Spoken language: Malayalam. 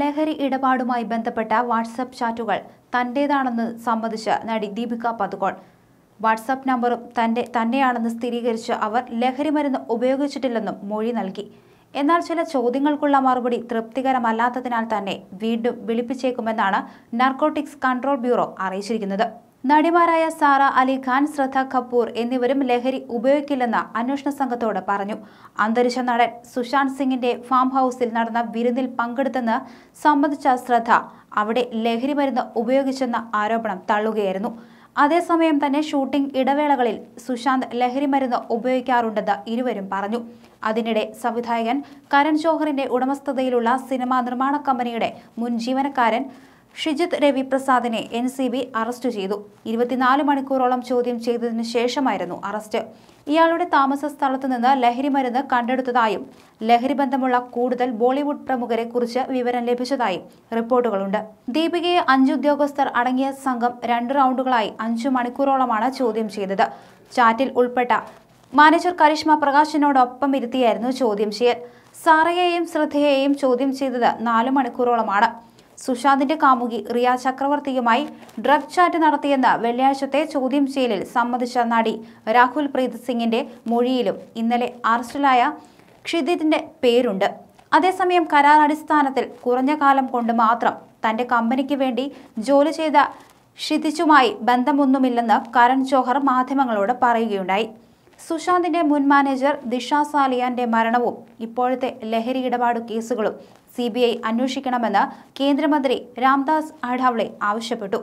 ലഹരി ഇടപാടുമായി ബന്ധപ്പെട്ട വാട്സപ്പ് ചാറ്റുകൾ തൻ്റേതാണെന്ന് സമ്മതിച്ച് നടി ദീപിക പതുക്കോൺ വാട്സപ്പ് നമ്പറും തൻ്റെ തന്നെയാണെന്ന് സ്ഥിരീകരിച്ച് അവർ ലഹരി മരുന്ന് ഉപയോഗിച്ചിട്ടില്ലെന്നും മൊഴി നൽകി എന്നാൽ ചില ചോദ്യങ്ങൾക്കുള്ള മറുപടി തൃപ്തികരമല്ലാത്തതിനാൽ തന്നെ വീണ്ടും വിളിപ്പിച്ചേക്കുമെന്നാണ് നാർക്കോട്ടിക്സ് കൺട്രോൾ ബ്യൂറോ അറിയിച്ചിരിക്കുന്നത് നടിമാരായ സാറ അലി ഖാൻ ശ്രദ്ധ കപൂർ എന്നിവരും ലഹരി ഉപയോഗിക്കില്ലെന്ന് അന്വേഷണ സംഘത്തോട് പറഞ്ഞു അന്തരിച്ച നടൻ സുശാന്ത് സിംഗിന്റെ ഫാം ഹൌസിൽ നടന്ന വിരുന്നിൽ പങ്കെടുത്തെന്ന് സംബന്ധിച്ച ശ്രദ്ധ അവിടെ ലഹരി മരുന്ന് ഉപയോഗിച്ചെന്ന ആരോപണം തള്ളുകയായിരുന്നു അതേസമയം തന്നെ ഷൂട്ടിംഗ് ഇടവേളകളിൽ സുശാന്ത് ലഹരി മരുന്ന് ഉപയോഗിക്കാറുണ്ടെന്ന് ഇരുവരും പറഞ്ഞു അതിനിടെ സംവിധായകൻ കരൺ ജോഹറിന്റെ ഉടമസ്ഥതയിലുള്ള സിനിമാ നിർമ്മാണ കമ്പനിയുടെ മുൻ ജീവനക്കാരൻ ഷിജിത് രവി പ്രസാദിനെ എൻ സി ബി അറസ്റ്റ് ചെയ്തു ഇരുപത്തിനാല് മണിക്കൂറോളം ചോദ്യം ചെയ്തതിനു ശേഷമായിരുന്നു അറസ്റ്റ് ഇയാളുടെ താമസ സ്ഥലത്തു നിന്ന് ലഹരി മരുന്ന് കണ്ടെടുത്തതായും ലഹരി ബന്ധമുള്ള കൂടുതൽ ബോളിവുഡ് പ്രമുഖരെ കുറിച്ച് വിവരം ലഭിച്ചതായും റിപ്പോർട്ടുകളുണ്ട് ദീപികയെ അഞ്ച് ഉദ്യോഗസ്ഥർ അടങ്ങിയ സംഘം രണ്ട് റൗണ്ടുകളായി അഞ്ചു മണിക്കൂറോളമാണ് ചോദ്യം ചെയ്തത് ചാറ്റിൽ ഉൾപ്പെട്ട മാനേജർ കരിഷ്മ പ്രകാശിനോടൊപ്പം ഇരുത്തിയായിരുന്നു ചോദ്യം ചെയ്യൽ സാറയെയും ശ്രദ്ധയെയും ചോദ്യം ചെയ്തത് നാലു മണിക്കൂറോളമാണ് സുശാന്തിന്റെ കാമുകി റിയ ചക്രവർത്തിയുമായി ഡ്രഗ് ചാറ്റ് നടത്തിയെന്ന് വെള്ളിയാഴ്ചത്തെ ചോദ്യം ചെയ്യലിൽ സമ്മതിച്ച നടി രാഹുൽ പ്രീത് സിംഗിന്റെ മൊഴിയിലും ഇന്നലെ അറസ്റ്റിലായ ക്ഷിതിന്റെ പേരുണ്ട് അതേസമയം കരാർ അടിസ്ഥാനത്തിൽ കുറഞ്ഞ കാലം കൊണ്ട് മാത്രം തന്റെ കമ്പനിക്ക് വേണ്ടി ജോലി ചെയ്ത ക്ഷിതിച്ചുമായി ബന്ധമൊന്നുമില്ലെന്ന് കരൺ ജോഹർ മാധ്യമങ്ങളോട് പറയുകയുണ്ടായി സുശാന്തിന്റെ മുൻ മാനേജർ ദിഷ സാലിയാന്റെ മരണവും ഇപ്പോഴത്തെ ലഹരി ഇടപാട് കേസുകളും സി ബി ഐ അന്വേഷിക്കണമെന്ന് കേന്ദ്രമന്ത്രി രാംദാസ് അഠാവ്ളെ ആവശ്യപ്പെട്ടു